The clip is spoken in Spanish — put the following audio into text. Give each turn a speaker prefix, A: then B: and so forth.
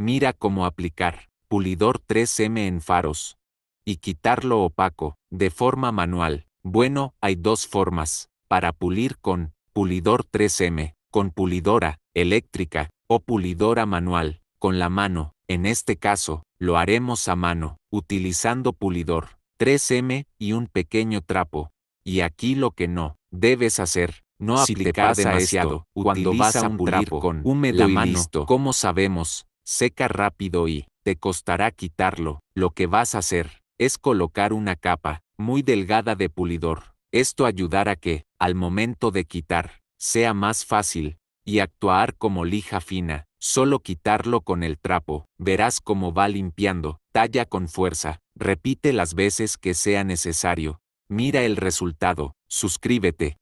A: Mira cómo aplicar pulidor 3M en faros y quitarlo opaco de forma manual. Bueno, hay dos formas para pulir con pulidor 3M, con pulidora eléctrica o pulidora manual, con la mano. En este caso, lo haremos a mano, utilizando pulidor 3M y un pequeño trapo. Y aquí lo que no debes hacer, no aplicar demasiado cuando vas a pulir con húmedo la mano. Como sabemos, seca rápido y, te costará quitarlo, lo que vas a hacer, es colocar una capa, muy delgada de pulidor. Esto ayudará a que, al momento de quitar, sea más fácil, y actuar como lija fina, solo quitarlo con el trapo, verás cómo va limpiando, talla con fuerza, repite las veces que sea necesario. Mira el resultado, suscríbete.